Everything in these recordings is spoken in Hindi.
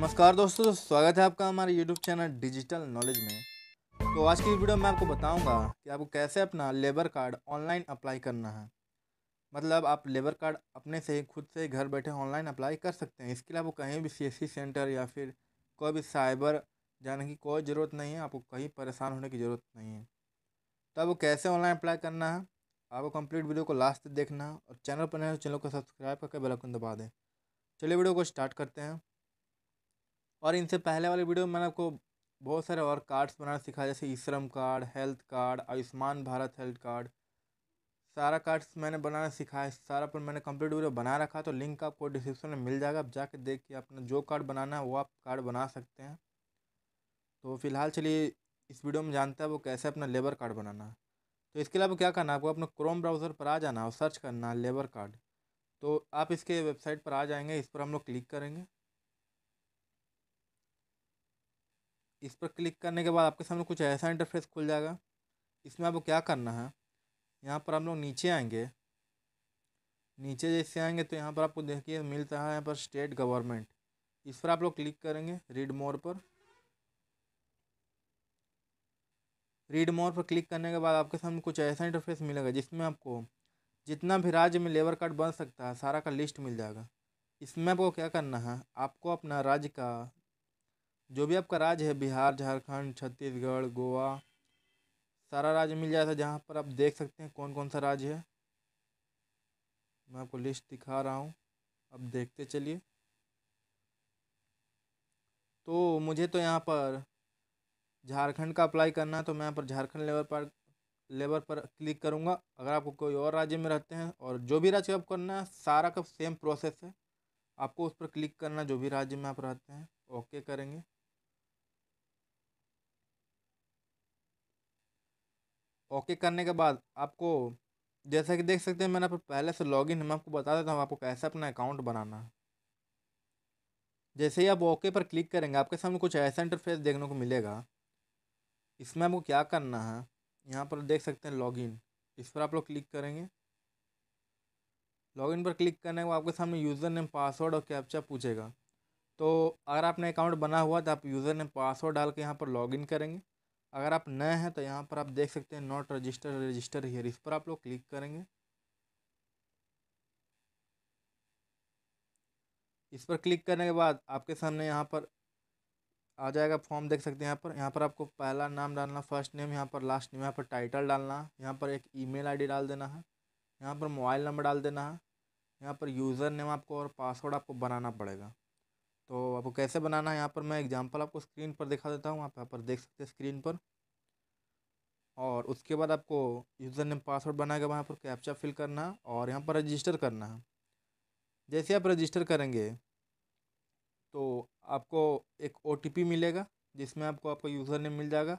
नमस्कार दोस्तों तो स्वागत है आपका हमारे यूट्यूब चैनल डिजिटल नॉलेज में तो आज की वीडियो में आपको बताऊंगा कि आपको कैसे अपना लेबर कार्ड ऑनलाइन अप्लाई करना है मतलब आप लेबर कार्ड अपने से ही खुद से ही घर बैठे ऑनलाइन अप्लाई कर सकते हैं इसके लिए आपको कहीं भी सी सेंटर या फिर कोई भी साइबर जाने की कोई ज़रूरत नहीं है आपको कहीं परेशान होने की ज़रूरत नहीं है तो आपको कैसे ऑनलाइन अप्लाई करना है आपको कंप्लीट वीडियो को लास्ट तक देखना और चैनल पर नए चैनल तो को सब्सक्राइब करके बेलकन दबा दें चलिए वीडियो को स्टार्ट करते हैं और इनसे पहले वाले वीडियो में मैंने आपको बहुत सारे और कार्ड्स बनाना सिखाया जैसे ईश्रम card health card Ayushman Bharat health card सारा कार्ड्स मैंने बनाना सिखाया है सारा पर मैंने कंप्लीट वीडियो बना रखा तो लिंक आपको डिस्क्रिप्शन में मिल जाएगा आप जाके देख के अपना जो कार्ड बनाना है वो आप कार्ड बना सकते हैं तो फिलहाल चलिए इस वीडियो में जानते हैं वो कैसे अपना लेबर कार्ड बनाना है तो इसके अलावा क्या करना है आपको अपने क्रोम ब्राउज़र पर आ जाना और सर्च करना है लेबर कार्ड तो आप इसके वेबसाइट पर आ जाएंगे इस पर हम लोग क्लिक करेंगे इस पर क्लिक करने के बाद आपके सामने कुछ ऐसा इंटरफेस खुल जाएगा इसमें आपको क्या करना है यहाँ पर हम लोग नीचे आएंगे नीचे जैसे आएंगे तो यहाँ पर आपको देखिए मिलता है यहाँ पर स्टेट गवर्नमेंट इस पर आप लोग क्लिक करेंगे रीड मोर पर रीड मोर पर क्लिक करने के बाद आपके सामने कुछ ऐसा इंटरफेस मिलेगा जिसमें आपको जितना भी राज्य में लेबर कार्ड बन सकता है सारा का लिस्ट मिल जाएगा इसमें आपको क्या करना है आपको अपना राज्य का जो भी आपका राज्य है बिहार झारखंड छत्तीसगढ़ गोवा सारा राज्य मिल जाता है जहाँ पर आप देख सकते हैं कौन कौन सा राज्य है मैं आपको लिस्ट दिखा रहा हूँ अब देखते चलिए तो मुझे तो यहाँ पर झारखंड का अप्लाई करना है तो मैं यहाँ पर झारखंड लेवल पर लेबर पर क्लिक करूँगा अगर आपको कोई और राज्य में रहते हैं और जो भी राज्य आप करना है सारा का सेम प्रोसेस है आपको उस पर क्लिक करना जो भी राज्य में आप रहते हैं ओके करेंगे ओके करने के बाद आपको जैसा कि देख सकते हैं मैंने आपको पहले से लॉगिन है मैं आपको बता देता हूँ आपको कैसे अपना अकाउंट बनाना है जैसे ही आप ओके पर क्लिक करेंगे आपके सामने कुछ ऐसा इंटरफेस देखने को मिलेगा इसमें आपको क्या करना है यहाँ पर देख सकते हैं लॉगिन इस पर आप लोग क्लिक करेंगे लॉगिन पर क्लिक करने के आपके सामने यूज़र नेम पासवर्ड और कैप्चा पूछेगा तो अगर आपने अकाउंट बना हुआ तो आप यूज़र नेम पासवर्ड डाल के यहाँ पर लॉगिन करेंगे अगर आप नए हैं तो यहाँ पर आप देख सकते हैं नॉट रजिस्टर रजिस्टर हियर इस पर आप लोग क्लिक करेंगे इस पर क्लिक करने के बाद आपके सामने यहाँ पर आ जाएगा फॉर्म देख सकते हैं यहाँ पर यहाँ पर आपको पहला नाम डालना फर्स्ट नेम यहाँ पर लास्ट नेम यहाँ पर टाइटल डालना यहाँ पर एक ईमेल आईडी डाल देना है यहाँ पर मोबाइल नंबर डाल देना है यहाँ पर यूज़र नेम आपको और पासवर्ड आपको बनाना पड़ेगा तो आपको कैसे बनाना है यहाँ पर मैं एग्जांपल आपको स्क्रीन पर दिखा देता हूँ आप यहाँ पर देख सकते हैं स्क्रीन पर और उसके बाद आपको यूज़र नेम पासवर्ड बनाएगा वहाँ पर कैप्चा फिल करना और यहाँ पर रजिस्टर करना है जैसे आप रजिस्टर करेंगे तो आपको एक ओ मिलेगा जिसमें आपको आपका यूज़र नेम मिल जाएगा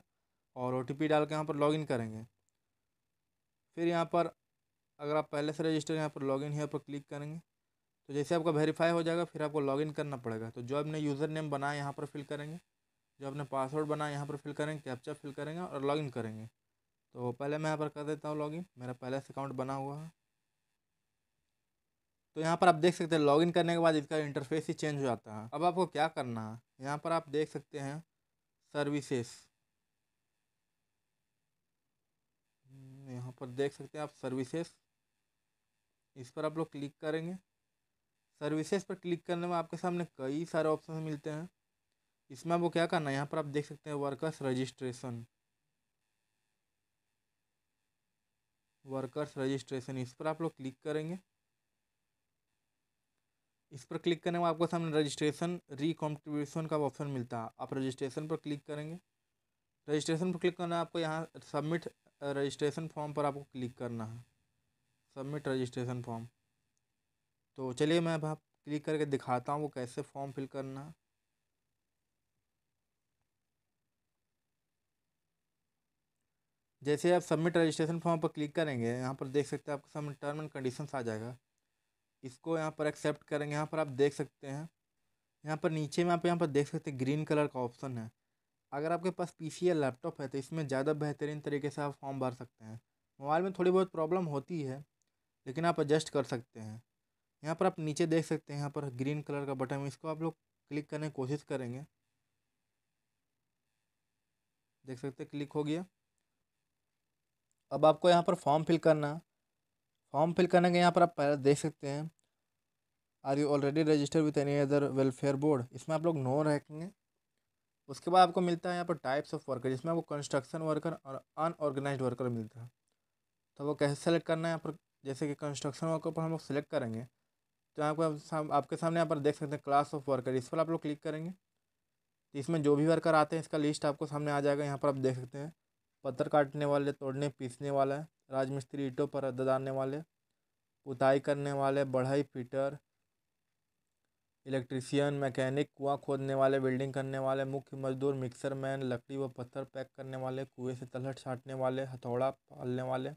और ओ डाल के यहाँ पर लॉगिन करेंगे फिर यहाँ पर अगर आप पहले से रजिस्टर यहाँ पर लॉगिन है पर क्लिक करेंगे तो जैसे आपका वेरीफाई हो जाएगा फिर आपको लॉगिन करना पड़ेगा तो जो आपने यूज़र नेम बनाया यहाँ पर फिल करेंगे जो आपने पासवर्ड बनाया यहाँ पर फिल करेंगे कैप्चा फिल करेंगे और लॉगिन करेंगे तो पहले मैं यहाँ पर कर देता हूँ लॉगिन मेरा पहले से अकाउंट बना हुआ है तो यहाँ पर आप देख सकते हैं लॉगिन करने के बाद इसका इंटरफेस ही चेंज हो जाता है अब आपको क्या करना है यहाँ पर आप देख सकते हैं सर्विसेस यहाँ पर देख सकते हैं आप सर्विसेस इस पर आप लोग क्लिक करेंगे सर्विसेज पर क्लिक करने में आपके सामने कई सारे ऑप्शन मिलते हैं इसमें आपको क्या करना है यहाँ पर आप देख सकते हैं वर्कर्स रजिस्ट्रेशन वर्कर्स रजिस्ट्रेशन इस पर आप लोग क्लिक करेंगे इस पर क्लिक करने में आपको सामने रजिस्ट्रेशन रिकॉन्ट्रीब्यूशन का ऑप्शन मिलता है आप रजिस्ट्रेशन पर क्लिक करेंगे रजिस्ट्रेशन पर क्लिक करना है आपको यहाँ सबमिट रजिस्ट्रेशन फॉर्म पर आपको क्लिक करना है सबमिट रजिस्ट्रेशन फॉर्म तो चलिए मैं अब आप क्लिक करके दिखाता हूँ वो कैसे फॉर्म फिल करना जैसे आप सबमिट रजिस्ट्रेशन फॉर्म पर क्लिक करेंगे यहाँ पर देख सकते हैं आपके सामने टर्म एंड कंडीशन आ जाएगा इसको यहाँ पर एक्सेप्ट करेंगे यहाँ पर आप देख सकते हैं यहाँ पर नीचे में आप यहाँ पर देख सकते हैं ग्रीन कलर का ऑप्शन है अगर आपके पास पी या लैपटॉप है तो इसमें ज़्यादा बेहतरीन तरीके से आप फॉर्म भर सकते हैं मोबाइल में थोड़ी बहुत प्रॉब्लम होती है लेकिन आप एडजस्ट कर सकते हैं यहाँ पर आप नीचे देख सकते हैं यहाँ पर ग्रीन कलर का बटन इसको आप लोग क्लिक करने की कोशिश करेंगे देख सकते क्लिक हो गया अब आपको यहाँ पर फॉर्म फिल करना फॉर्म फिल करने के यहाँ पर आप पहले देख सकते हैं are you already registered with any other welfare board इसमें आप लोग नो रखेंगे उसके बाद आपको मिलता है यहाँ पर टाइप्स ऑफ वर्कर जिसमें आपको कंस्ट्रक्शन वर्कर और अनऑर्गेनाइज वर्कर मिलता है तो वो कैसे सेलेक्ट करना है यहाँ पर जैसे कि कंस्ट्रक्शन वर्कर पर हम लोग सेलेक्ट करेंगे तो यहाँ पर आपके सामने यहाँ पर देख सकते हैं क्लास ऑफ वर्कर इस पर आप लोग क्लिक करेंगे तो इसमें जो भी वर्कर आते हैं इसका लिस्ट आपको सामने आ जाएगा यहाँ पर आप देख सकते हैं पत्थर काटने वाले तोड़ने पीसने वाला राजमिस्त्री ईटों पर ददाने वाले पुताई करने वाले बढ़ई फिटर इलेक्ट्रीसियन मैकेनिक कुआं खोदने वाले वेल्डिंग करने वाले मुख्य मजदूर मिक्सर मैन लकड़ी व पत्थर पैक करने वाले कुएं से तलहट छाटने वाले हथौड़ा पालने वाले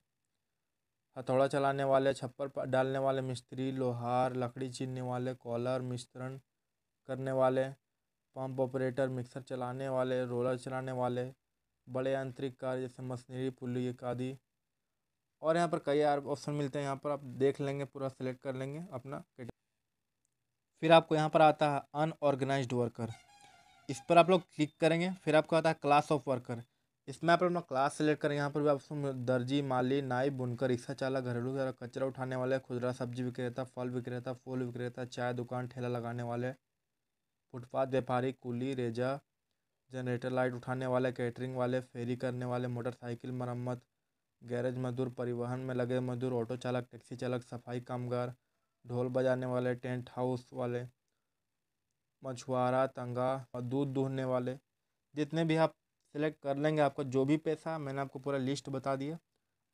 हथौड़ा चलाने वाले छप्पर डालने वाले मिस्त्री लोहार लकड़ी चीनने वाले कॉलर मिश्रण करने वाले पंप ऑपरेटर मिक्सर चलाने वाले रोलर चलाने वाले बड़े यांत्रिक कार्य जैसे मशीनरी पुली आदि और यहाँ पर कई ऑप्शन मिलते हैं यहाँ पर आप देख लेंगे पूरा सिलेक्ट कर लेंगे अपना फिर आपको यहाँ पर आता है अनऑर्गेनाइज्ड वर्कर इस पर आप लोग क्लिक करेंगे फिर आपको आता है क्लास ऑफ वर्कर इसमें आप अपना क्लास सेलेक्ट करें यहाँ पर भी आपको दर्जी माली नाई बुनकर रिक्शा चालक घरेलू सारा कचरा उठाने वाले खुदरा सब्जी विक्रेता फल विक्रेता फूल विक्रेता चाय दुकान ठेला लगाने वाले फुटपाथ व्यापारी कुली रेजा जनरेटर लाइट उठाने वाले कैटरिंग वाले फेरी करने वाले मोटरसाइकिल मरम्मत गैरेज मजदूर परिवहन में लगे मजदूर ऑटो चालक टैक्सी चालक सफाई कामगार ढोल बजाने वाले टेंट हाउस वाले मछुआरा तंगा और दूध दूहने वाले जितने भी आप सेलेक्ट कर लेंगे आपका जो भी पैसा मैंने आपको पूरा लिस्ट बता दिया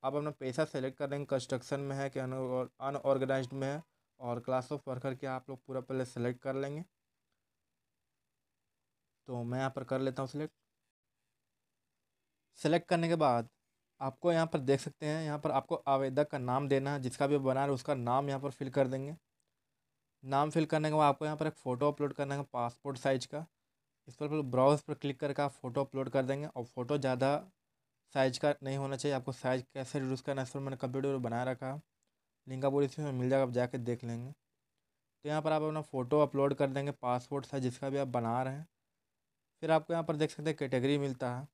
आप अपना पैसा सेलेक्ट कर लेंगे कंस्ट्रक्शन में है कि अनऑर्गेनाइज में है और क्लास ऑफ वर्कर के आप लोग पूरा पहले सेलेक्ट कर लेंगे तो मैं यहाँ पर कर लेता हूँ सिलेक्ट सेलेक्ट करने के बाद आपको यहाँ पर देख सकते हैं यहाँ पर आपको आवेदक का नाम देना है जिसका भी बना रहे उसका नाम यहाँ पर फिल कर देंगे नाम फिल करने के बाद आपको यहाँ पर एक फ़ोटो अपलोड करना है पासपोर्ट साइज का इस पर ब्राउज पर क्लिक करके आप फ़ोटो अपलोड कर देंगे और फ़ोटो ज़्यादा साइज का नहीं होना चाहिए आपको साइज कैसे रिड्यूस करना है इस पर मैंने कंप्यूटर पर बना रखा लिंक आप इसी में मिल जाएगा आप जाके देख लेंगे तो यहाँ पर आप अपना फ़ोटो अपलोड कर देंगे पासपोर्ट साइज जिसका भी आप बना रहे हैं फिर आपको यहाँ पर देख सकते हैं कैटेगरी मिलता है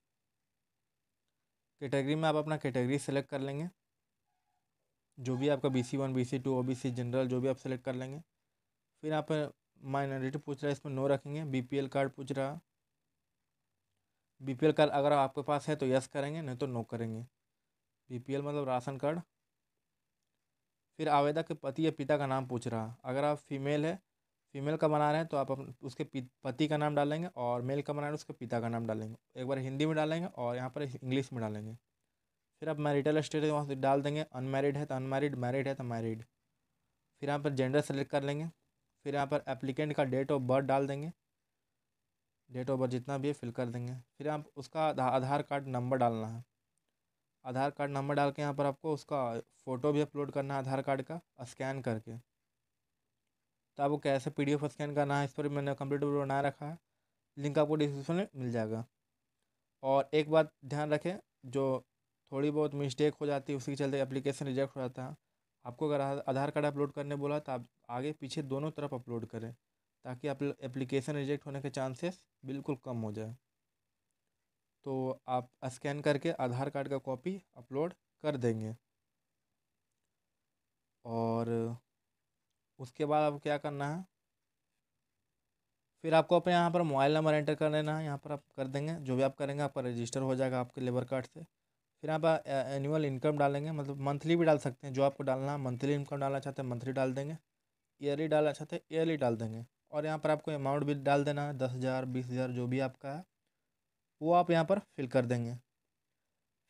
कैटेगरी में आप अपना कैटेगरी सेलेक्ट कर लेंगे जो भी आपका B C one B C two O B C general जो भी आप सेलेक्ट कर लेंगे फिर यहाँ पर माइनॉरिटी पूछ रहा है इसमें नो रखेंगे बीपीएल कार्ड पूछ रहा बीपीएल कार्ड अगर आपके पास है तो यस करेंगे नहीं तो नो करेंगे बीपीएल मतलब राशन कार्ड फिर आवेदक के पति या पिता का नाम पूछ रहा अगर आप फीमेल है फीमेल का बना रहे हैं तो आप उसके पति का नाम डालेंगे और मेल का बना रहे हैं उसके पिता का नाम डालेंगे एक बार हिंदी में डालेंगे और यहाँ पर इंग्लिश में डालेंगे फिर आप मैरिटल स्टेट वहाँ से डाल देंगे अनमैरिड है तो अनमैरिड मैरिड है तो मैरिड फिर यहाँ पर जेंडर सेलेक्ट कर लेंगे फिर यहाँ पर एप्लीकेंट का डेट ऑफ बर्थ डाल देंगे डेट ऑफ बर्थ जितना भी है फिल कर देंगे फिर आप उसका आधार कार्ड नंबर डालना है आधार कार्ड नंबर डाल के यहाँ पर आपको उसका फ़ोटो भी अपलोड करना है आधार कार्ड का स्कैन करके तो आपको कैसे पी डी स्कैन करना है इस पर मैंने कंप्यूटर बनाए बना रखा है लिंक आपको डिस्क्रिप्शन में मिल जाएगा और एक बात ध्यान रखें जो थोड़ी बहुत मिस्टेक हो जाती है उसके चलते एप्लीकेशन रिजेक्ट हो जाता है आपको अगर आधार कार्ड अपलोड करने बोला तो आप आगे पीछे दोनों तरफ अपलोड करें ताकि आप एप्लीकेशन रिजेक्ट होने के चांसेस बिल्कुल कम हो जाए तो आप स्कैन करके आधार कार्ड का कॉपी अपलोड कर देंगे और उसके बाद आपको क्या करना है फिर आपको अपने यहाँ पर मोबाइल नंबर एंटर कर लेना है यहाँ पर आप कर देंगे जो भी आप करेंगे आपका रजिस्टर हो जाएगा आपके लेबर कार्ड से फिर आप एनुअल इनकम डालेंगे मतलब मंथली भी डाल सकते हैं जो आपको डालना मंथली इनकम डालना चाहते हैं मंथली डाल देंगे ईयरली डालना चाहते हैं ईयरली डाल देंगे और यहाँ पर आपको अमाउंट भी डाल देना है दस हज़ार बीस हज़ार जो भी आपका है वो आप यहाँ पर फिल कर देंगे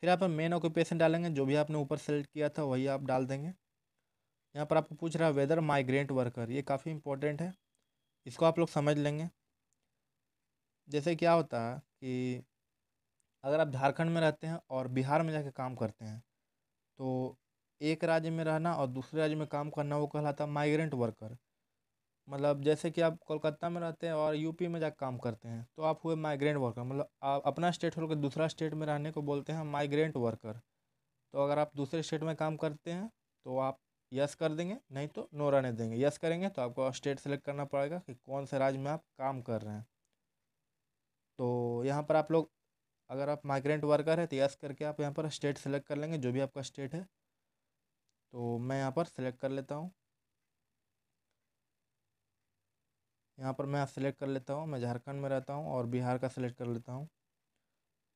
फिर यहाँ पर मेन ऑक्यूपेशन डालेंगे जो भी आपने ऊपर सेलेक्ट किया था वही आप डाल देंगे यहाँ पर आपको पूछ रहा है वेदर माइग्रेंट वर्कर ये काफ़ी इंपॉर्टेंट है इसको आप लोग समझ लेंगे जैसे क्या होता है कि अगर आप झारखंड में रहते हैं और बिहार में जाके काम करते हैं तो एक राज्य में रहना और दूसरे राज्य में काम करना वो कहलाता है माइग्रेंट वर्कर मतलब जैसे कि आप कोलकाता में रहते हैं और यूपी में जाकर काम करते हैं तो आप हुए माइग्रेंट वर्कर मतलब आप अपना स्टेट छोड़कर दूसरा स्टेट में रहने को बोलते हैं माइग्रेंट वर्कर तो अगर आप दूसरे स्टेट में काम करते हैं तो आप यस कर देंगे नहीं तो नो रहने देंगे यस करेंगे तो आपको स्टेट सेलेक्ट करना पड़ेगा कि कौन से राज्य में आप काम कर रहे हैं तो यहाँ पर आप लोग अगर आप माइग्रेंट वर्कर है तो यस करके आप यहाँ पर स्टेट सेलेक्ट कर लेंगे जो भी आपका स्टेट है तो मैं यहाँ पर सेलेक्ट कर लेता हूँ यहाँ पर मैं सेलेक्ट कर लेता हूँ मैं झारखंड में रहता हूँ और बिहार का सिलेक्ट कर लेता हूँ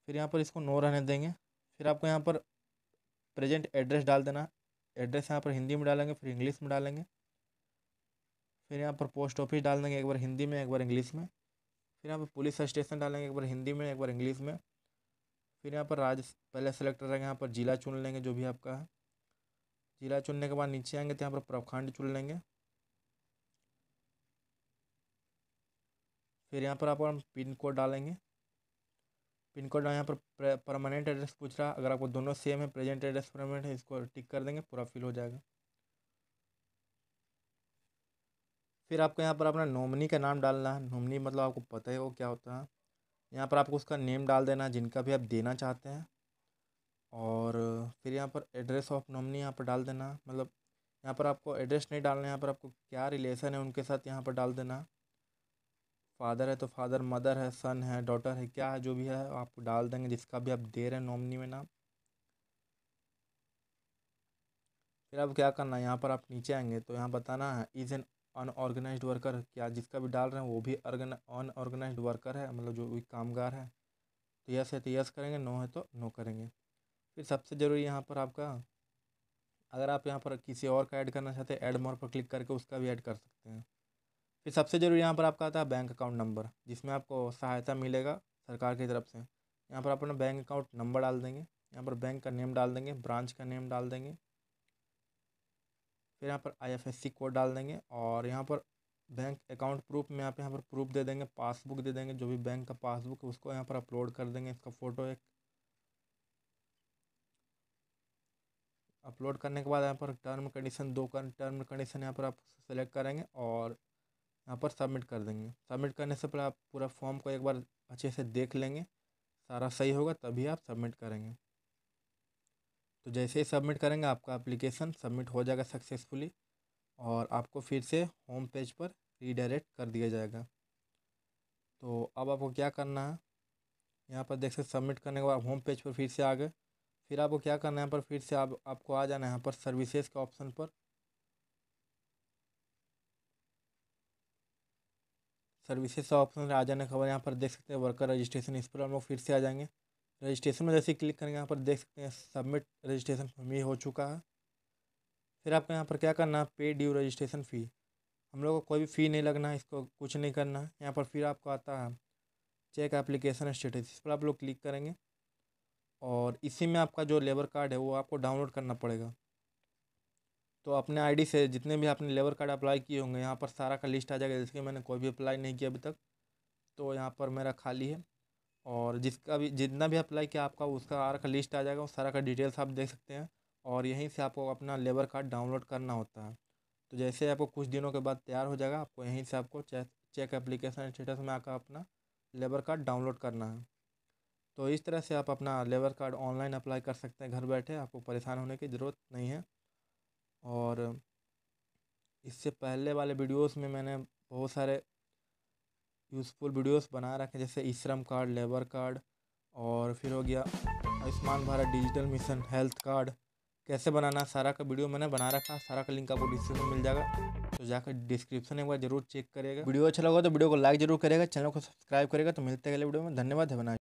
फिर यहाँ पर इसको नो रहने देंगे फिर आपको यहाँ पर प्रेजेंट एड्रेस डाल देना एड्रेस यहाँ पर हिंदी में डालेंगे फिर इंग्लिश में डालेंगे फिर यहाँ पर पोस्ट ऑफिस डाल देंगे एक बार हिंदी में एक बार इंग्लिश में फिर यहाँ पर पुलिस स्टेशन डालेंगे एक बार हिंदी में एक बार इंग्लिश में फिर यहाँ पर राज्य पहले सेलेक्ट रहेगा यहाँ पर ज़िला चुन लेंगे जो भी आपका है ज़िला चुनने के बाद नीचे आएंगे तो यहाँ पर प्रखंड चुन लेंगे फिर यहाँ पर आप पिन कोड डालेंगे पिन कोड यहाँ पर परमानेंट एड्रेस पूछ रहा अगर आपको दोनों सेम है प्रेजेंट एड्रेस परमानेंट है इसको टिक कर देंगे पूरा फिल हो जाएगा फिर आपको यहाँ पर अपना नॉमनी का नाम डालना है नॉमनी मतलब आपको पता ही हो क्या होता है यहाँ पर आपको उसका नेम डाल देना है जिनका भी आप देना चाहते हैं और फिर यहाँ पर एड्रेस ऑफ नॉमनी यहाँ पर डाल देना मतलब यहाँ पर आपको एड्रेस नहीं डालना है यहाँ पर आपको क्या रिलेशन है उनके साथ यहाँ पर डाल देना फादर है तो फादर मदर है सन है डॉटर है क्या है जो भी है आपको डाल देंगे जिसका भी आप दे रहे हैं नॉमनी में नाम फिर आप क्या करना है यहाँ पर आप नीचे आएंगे तो यहाँ बताना है इज़ एन अनऑर्गेनाइज वर्कर क्या जिसका भी डाल रहे हैं वो भी अर्गन वर्कर है मतलब जो भी कामगार है तो यस है तो यस करेंगे नो है तो नो करेंगे फिर सबसे ज़रूरी यहाँ पर आपका अगर आप यहाँ पर किसी और का ऐड करना चाहते हैं ऐड मोर पर क्लिक करके उसका भी ऐड कर सकते हैं फिर सबसे ज़रूरी यहाँ पर आपका आता है बैंक अकाउंट नंबर जिसमें आपको सहायता मिलेगा सरकार की तरफ से यहाँ पर अपना बैंक अकाउंट नंबर डाल देंगे यहाँ पर बैंक का नेम डाल देंगे ब्रांच का नेम डाल देंगे फिर यहाँ पर आईएफएससी कोड डाल देंगे और यहाँ पर बैंक अकाउंट प्रूफ में आप यहाँ पर प्रूफ दे देंगे पासबुक दे देंगे जो भी बैंक का पासबुक है उसको यहाँ पर अपलोड कर देंगे इसका फ़ोटो एक अपलोड करने के बाद यहाँ पर टर्म कंडीशन दो कर टर्म कंडीशन यहाँ पर आप सेलेक्ट करेंगे और यहाँ पर सबमिट कर देंगे सबमिट करने से पहले आप पूरा फॉर्म को एक बार अच्छे से देख लेंगे सारा सही होगा तभी आप सबमिट करेंगे तो जैसे ही सबमिट करेंगे आपका एप्लीकेशन सबमिट हो जाएगा सक्सेसफुली और आपको फिर से होम पेज पर रीडायरेक्ट कर दिया जाएगा तो अब आपको क्या करना है यहाँ पर देख सकते सबमिट करने के बाद होम पेज पर फिर से आ गए फिर आपको क्या करना है यहाँ पर फिर से आप आपको आ जाना है यहाँ पर सर्विसेज के ऑप्शन पर सर्विसेज का ऑप्शन आ जाने के बाद यहाँ पर देख सकते हैं वर्कर रजिस्ट्रेशन इस पर हम लोग फिर से आ जाएंगे रजिस्ट्रेशन में जैसे क्लिक करेंगे यहाँ पर देख सकते हैं सबमिट रजिस्ट्रेशन फॉर्म ये हो चुका है फिर आपको यहाँ पर क्या करना है पे ड्यू रजिस्ट्रेशन फ़ी हम लोग को कोई भी फ़ी नहीं लगना है इसको कुछ नहीं करना है यहाँ पर फिर आपको आता है चेक एप्लीकेशन स्टेटस इस पर आप लोग क्लिक करेंगे और इसी में आपका जो लेबर कार्ड है वो आपको डाउनलोड करना पड़ेगा तो अपने आईडी से जितने भी आपने लेबर कार्ड अप्लाई किए होंगे यहाँ पर सारा का लिस्ट आ जाएगा जिसके मैंने कोई भी अप्लाई नहीं किया अभी तक तो यहाँ पर मेरा खाली है और जिसका भी जितना भी अप्लाई किया आपका उसका आर का लिस्ट आ जाएगा उस सारा का डिटेल्स आप देख सकते हैं और यहीं से आपको अपना लेबर कार्ड डाउनलोड करना होता है तो जैसे आपको कुछ दिनों के बाद तैयार हो जाएगा आपको यहीं से आपको चेक चेक एप्लीकेशन स्टेटस में आकर अपना लेबर कार्ड डाउनलोड करना है तो इस तरह से आप अपना लेबर कार्ड ऑनलाइन अप्लाई कर सकते हैं घर बैठे आपको परेशान होने की ज़रूरत नहीं है और इससे पहले वाले वीडियोस में मैंने बहुत सारे यूज़फुल वीडियोस बना रखे जैसे ई श्रम कार्ड लेबर कार्ड और फिर हो गया Ayushman Bharat digital mission health card कैसे बनाना सारा का वीडियो मैंने बना रखा सारा का लिंक आपको डिस्क्रिप्शन में मिल जाएगा तो जाकर डिस्क्रिप्शन में एक बार जरूर चेक करेगा वीडियो अच्छा लगा तो वीडियो को लाइक जरूर करेगा चैनल को सब्सक्राइब करेगा तो मिलते अगले वीडियो में धन्यवाद है